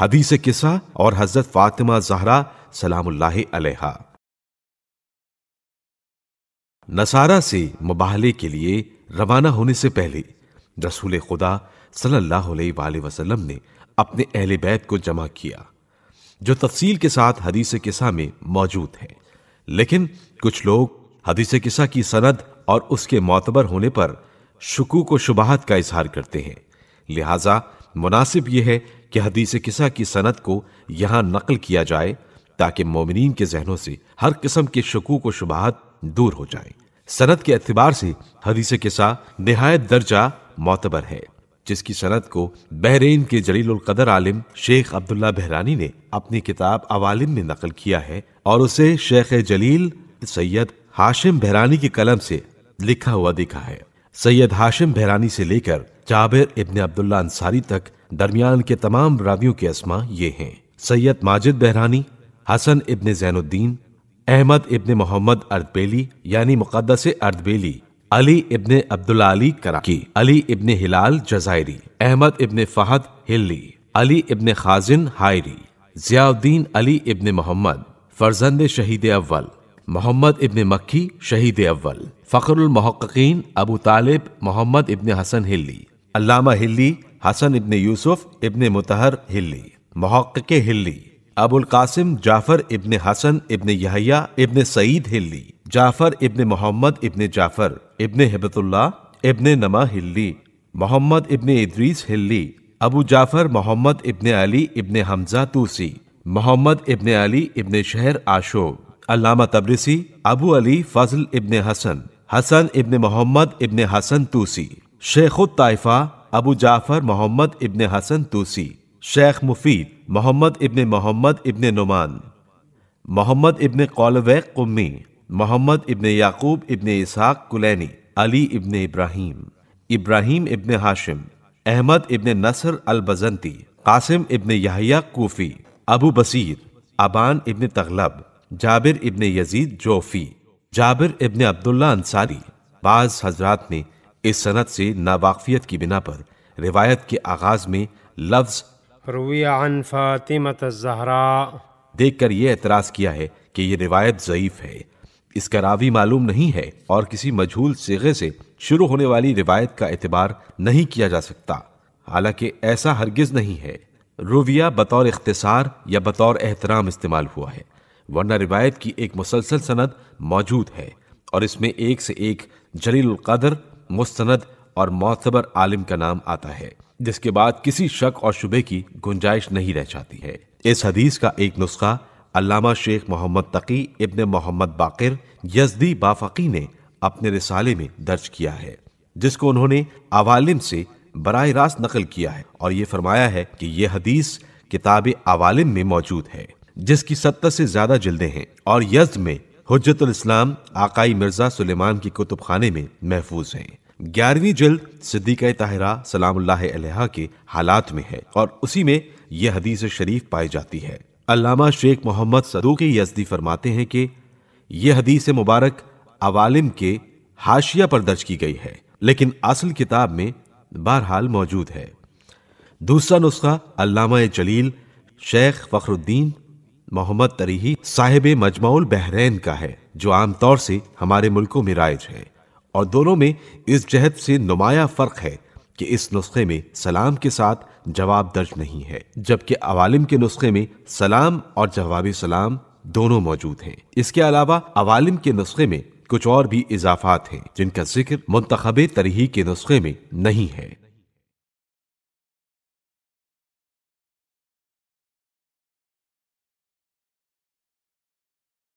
حدیث قصہ اور حضرت فاطمہ زہرا سلام اللہ علیہ نصارہ سے مباحلے کے لیے روانہ ہونے سے پہلے رسول خدا صلی اللہ علیہ وآلہ وسلم نے اپنے اہل بیت کو جمع کیا جو تفصیل کے ساتھ حدیث قصہ میں موجود ہے لیکن کچھ لوگ حدیث قصہ کی سند اور اس کے معتبر ہونے پر شکوک و شبہات کا اظہار کرتے ہیں لہذا مناسب یہ ہے کہ حدیث قصہ کی صنعت کو یہاں نقل کیا جائے تاکہ مومنین کے ذہنوں سے ہر قسم کے شکوک و شبہات دور ہو جائیں صنعت کے اعتبار سے حدیث قصہ نہایت درجہ معتبر ہے جس کی صنعت کو بحرین کے جلیل القدر عالم شیخ عبداللہ بحرانی نے اپنی کتاب عوالم میں نقل کیا ہے اور اسے شیخ جلیل سید ہاشم بحرانی کے قلم سے لکھا ہوا دیکھا ہے سید ہاشم بحرانی سے لے کر جابر ابن عبداللہ انصاری تک درمیان کے تمام راویوں کے اسما یہ ہیں سید ماجد بہرانی حسن ابن زین الدین احمد ابن محمد اردبیلی یعنی مقدس اردبیلی علی ابن عبداللہ علی کراکی علی ابن ہلال جزائری احمد ابن فہد ہلی علی ابن خازن ہائری ضیاء الدین علی ابن محمد فرزند شہید اول محمد ابن مکھی شہید اول فخر المحققین ابو طالب محمد ابن حسن ہلی علامہ ہلی حسن ابن یوسف ابن متحر ہلی محقق ہلی ابو القاسم جعفر ابن حسن ابن یحییٰ ابن سعید ہلی جعفر ابن محمد ابن جعفر ابن حبت اللہ ابن نما ہلی محمد ابن ادریس ہلی ابو جعفر محمد ابن علی ابن حمزہ توسی محمد ابن علی ابن شہر آشو علامہ تبریسی ابو علی فضل ابن حسن حسن ابن محمد ابن حسن توسی شیخ الطائفہ ابو جعفر محمد ابن حسن توسی شیخ مفید محمد ابن محمد ابن نمان محمد ابن قمی محمد ابن یعقوب ابن اسحاق کلینی علی ابن ابراہیم ابراہیم ابن ہاشم احمد ابن نصر البزنتی قاسم ابن یحییٰ کوفی ابو بصیر ابان ابن تغلب جابر ابن یزید جوفی جابر ابن عبداللہ انصاری بعض حضرات نے اس صنعت سے ناواقفیت کی بنا پر روایت کے آغاز میں لفظ روی عن فاطمت دیکھ کر یہ اعتراض کیا ہے کہ یہ روایت ضعیف ہے اس کا راوی معلوم نہیں ہے اور کسی مجھول سیغے سے شروع ہونے والی روایت کا اعتبار نہیں کیا جا سکتا حالانکہ ایسا ہرگز نہیں ہے رویہ بطور اختصار یا بطور احترام استعمال ہوا ہے ورنہ روایت کی ایک مسلسل سند موجود ہے اور اس میں ایک سے ایک جلیل القدر مستند اور معتبر عالم کا نام آتا ہے جس کے بعد کسی شک اور شبے کی گنجائش نہیں رہ جاتی ہے اس حدیث کا ایک نسخہ علامہ شیخ محمد تقی ابن محمد باقر یزدی بافقی نے اپنے رسالے میں درج کیا ہے جس کو انہوں نے عوالم سے براہ راست نقل کیا ہے اور یہ فرمایا ہے کہ یہ حدیث کتاب عوالم میں موجود ہے جس کی ستر سے زیادہ جلدیں ہیں اور یزد میں حجت الاسلام آقائی مرزا سلیمان کی کتب خانے میں محفوظ ہیں گیارہویں جلد صدیقہ طاہرہ سلام اللہ علیہ کے حالات میں ہے اور اسی میں یہ حدیث شریف پائی جاتی ہے علامہ شیخ محمد سدو کے فرماتے ہیں کہ یہ حدیث مبارک عوالم کے حاشیہ پر درج کی گئی ہے لیکن اصل کتاب میں بہرحال موجود ہے دوسرا نسخہ علامہ جلیل شیخ فخر الدین محمد تریحی صاحب مجموع البحرین کا ہے جو عام طور سے ہمارے ملکوں میں رائج ہے اور دونوں میں اس جہد سے نمایاں فرق ہے کہ اس نسخے میں سلام کے ساتھ جواب درج نہیں ہے جبکہ عوالم کے نسخے میں سلام اور جوابی سلام دونوں موجود ہیں اس کے علاوہ عوالم کے نسخے میں کچھ اور بھی اضافات ہیں جن کا ذکر منتخب ترہی کے نسخے میں نہیں ہے